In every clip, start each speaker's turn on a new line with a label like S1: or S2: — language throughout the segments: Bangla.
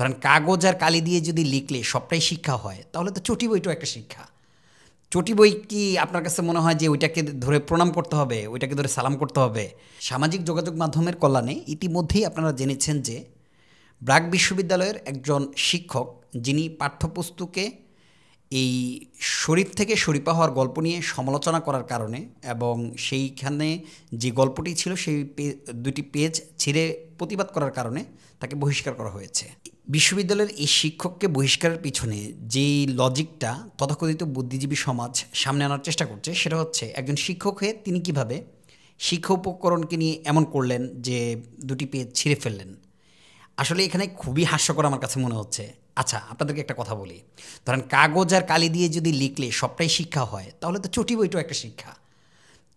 S1: ধরেন কাগজ আর কালি দিয়ে যদি লিখলে সবটাই শিক্ষা হয় তাহলে তো চটি বইটাও একটা শিক্ষা চটি বই কি আপনার কাছে মনে হয় যে ওইটাকে ধরে প্রণাম করতে হবে ওইটাকে ধরে সালাম করতে হবে সামাজিক যোগাযোগ মাধ্যমের কল্যাণে ইতিমধ্যেই আপনারা জেনেছেন যে ব্রাক বিশ্ববিদ্যালয়ের একজন শিক্ষক যিনি পাঠ্যপুস্তকে এই শরীর থেকে শরীফা হওয়ার গল্প নিয়ে সমালোচনা করার কারণে এবং সেইখানে যে গল্পটি ছিল সেই দুটি পেজ ছিঁড়ে প্রতিবাদ করার কারণে তাকে বহিষ্কার করা হয়েছে বিশ্ববিদ্যালয়ের এই শিক্ষককে বহিষ্কারের পিছনে যেই লজিকটা তথাকথিত বুদ্ধিজীবী সমাজ সামনে আনার চেষ্টা করছে সেটা হচ্ছে একজন শিক্ষক হয়ে তিনি কিভাবে শিক্ষা উপকরণকে নিয়ে এমন করলেন যে দুটি পেজ ছিঁড়ে ফেললেন আসলে এখানে খুবই হাস্যকর আমার কাছে মনে হচ্ছে আচ্ছা আপনাদেরকে একটা কথা বলি ধরেন কাগজ আর কালি দিয়ে যদি লিখলে সবটাই শিক্ষা হয় তাহলে তো চটি বইটাও একটা শিক্ষা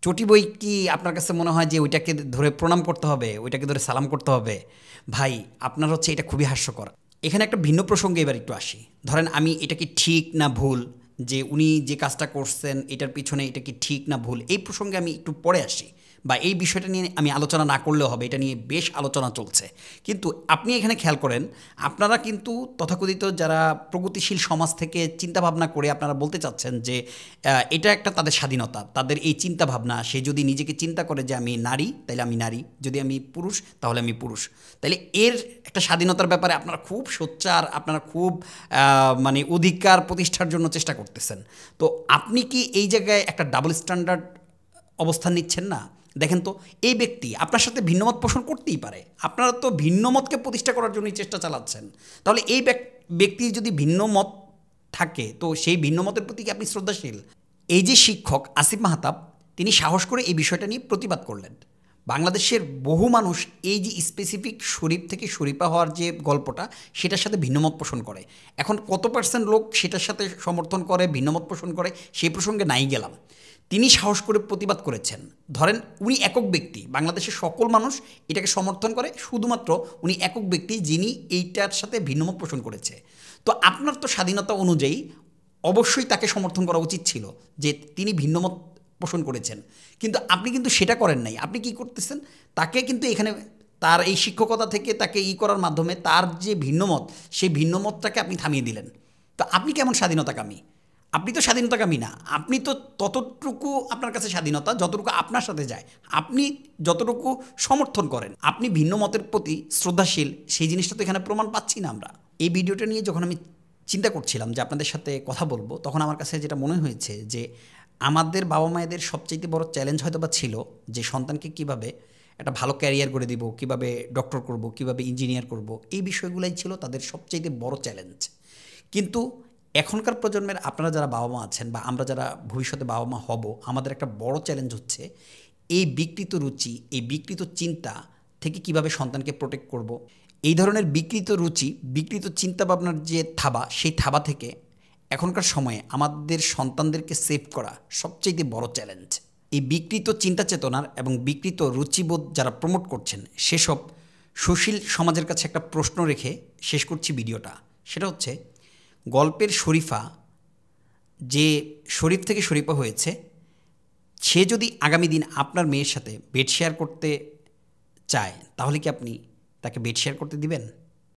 S1: চটি বই কি আপনার কাছে মনে হয় যে ওইটাকে ধরে প্রণাম করতে হবে ওইটাকে ধরে সালাম করতে হবে ভাই আপনার হচ্ছে এটা খুবই হাস্যকর এখানে একটা ভিন্ন প্রসঙ্গে এবার একটু আসি ধরেন আমি এটা কি ঠিক না ভুল যে উনি যে কাজটা করছেন এটার পিছনে এটা কি ঠিক না ভুল এই প্রসঙ্গে আমি একটু পরে আসি বা এই বিষয়টা নিয়ে আমি আলোচনা না করলেও হবে এটা নিয়ে বেশ আলোচনা চলছে কিন্তু আপনি এখানে খেয়াল করেন আপনারা কিন্তু তথাকথিত যারা প্রগতিশীল সমাজ থেকে চিন্তাভাবনা করে আপনারা বলতে চাচ্ছেন যে এটা একটা তাদের স্বাধীনতা তাদের এই চিন্তাভাবনা সে যদি নিজেকে চিন্তা করে যে আমি নারী তাহলে আমি নারী যদি আমি পুরুষ তাহলে আমি পুরুষ তাহলে এর একটা স্বাধীনতার ব্যাপারে আপনারা খুব সোচ্চার আপনারা খুব মানে অধিকার প্রতিষ্ঠার জন্য চেষ্টা করতেছেন তো আপনি কি এই জায়গায় একটা ডাবল স্ট্যান্ডার্ড অবস্থান নিচ্ছেন না দেখেন তো এই ব্যক্তি আপনার সাথে ভিন্নমত পোষণ করতেই পারে আপনারা তো ভিন্নমতকে প্রতিষ্ঠা করার জন্যই চেষ্টা চালাচ্ছেন তাহলে এই ব্যক্তি যদি ভিন্নমত থাকে তো সেই ভিন্নমতের প্রতি কি আপনি শ্রদ্ধাশীল এই যে শিক্ষক আসিফ মাহাতাব তিনি সাহস করে এই বিষয়টা নিয়ে প্রতিবাদ করলেন বাংলাদেশের বহু মানুষ এই যে স্পেসিফিক শরীফ থেকে শরীফা হওয়ার যে গল্পটা সেটার সাথে ভিন্নমত পোষণ করে এখন কত পার্সেন্ট লোক সেটার সাথে সমর্থন করে ভিন্নমত পোষণ করে সেই প্রসঙ্গে নাই গেলাম তিনি সাহস করে প্রতিবাদ করেছেন ধরেন উনি একক ব্যক্তি বাংলাদেশের সকল মানুষ এটাকে সমর্থন করে শুধুমাত্র উনি একক ব্যক্তি যিনি এইটার সাথে ভিন্নমত পোষণ করেছে তো আপনার তো স্বাধীনতা অনুযায়ী অবশ্যই তাকে সমর্থন করা উচিত ছিল যে তিনি ভিন্নমত পোষণ করেছেন কিন্তু আপনি কিন্তু সেটা করেন নাই আপনি কি করতেছেন তাকে কিন্তু এখানে তার এই শিক্ষকতা থেকে তাকে ই করার মাধ্যমে তার যে ভিন্নমত সেই ভিন্নমতটাকে আপনি থামিয়ে দিলেন তো আপনি কেমন স্বাধীনতাকামী আপনি তো স্বাধীনতাকামী না আপনি তো ততটুকু আপনার কাছে স্বাধীনতা যতটুকু আপনার সাথে যায় আপনি যতটুকু সমর্থন করেন আপনি ভিন্ন মতের প্রতি শ্রদ্ধাশীল সেই জিনিসটা তো এখানে প্রমাণ পাচ্ছি না আমরা এই ভিডিওটা নিয়ে যখন আমি চিন্তা করছিলাম যে আপনাদের সাথে কথা বলবো তখন আমার কাছে যেটা মনে হয়েছে যে আমাদের বাবা মায়েদের সবচেয়ে বড় চ্যালেঞ্জ হয়তো বা ছিল যে সন্তানকে কিভাবে একটা ভালো ক্যারিয়ার করে দিব কিভাবে ডক্টর করব কিভাবে ইঞ্জিনিয়ার করব এই বিষয়গুলাই ছিল তাদের সবচেয়ে বড় চ্যালেঞ্জ কিন্তু এখনকার প্রজন্মের আপনারা যারা বাবা মা আছেন বা আমরা যারা ভবিষ্যতে বাবা মা হব আমাদের একটা বড় চ্যালেঞ্জ হচ্ছে এই বিকৃত রুচি এই বিকৃত চিন্তা থেকে কিভাবে সন্তানকে প্রোটেক্ট করব। এই ধরনের বিকৃত রুচি বিকৃত চিন্তা ভাবনার যে থাবা সেই থাবা থেকে এখনকার সময়ে আমাদের সন্তানদেরকে সেভ করা সবচেয়ে বড় চ্যালেঞ্জ এই বিকৃত চিন্তা চেতনার এবং বিকৃত রুচিবোধ যারা প্রমোট করছেন সেসব সুশীল সমাজের কাছে একটা প্রশ্ন রেখে শেষ করছি ভিডিওটা সেটা হচ্ছে গল্পের শরীফা যে শরীফ থেকে শরীফা হয়েছে সে যদি আগামী দিন আপনার মেয়ের সাথে বেড শেয়ার করতে চায় তাহলে কি আপনি তাকে বেড শেয়ার করতে দিবেন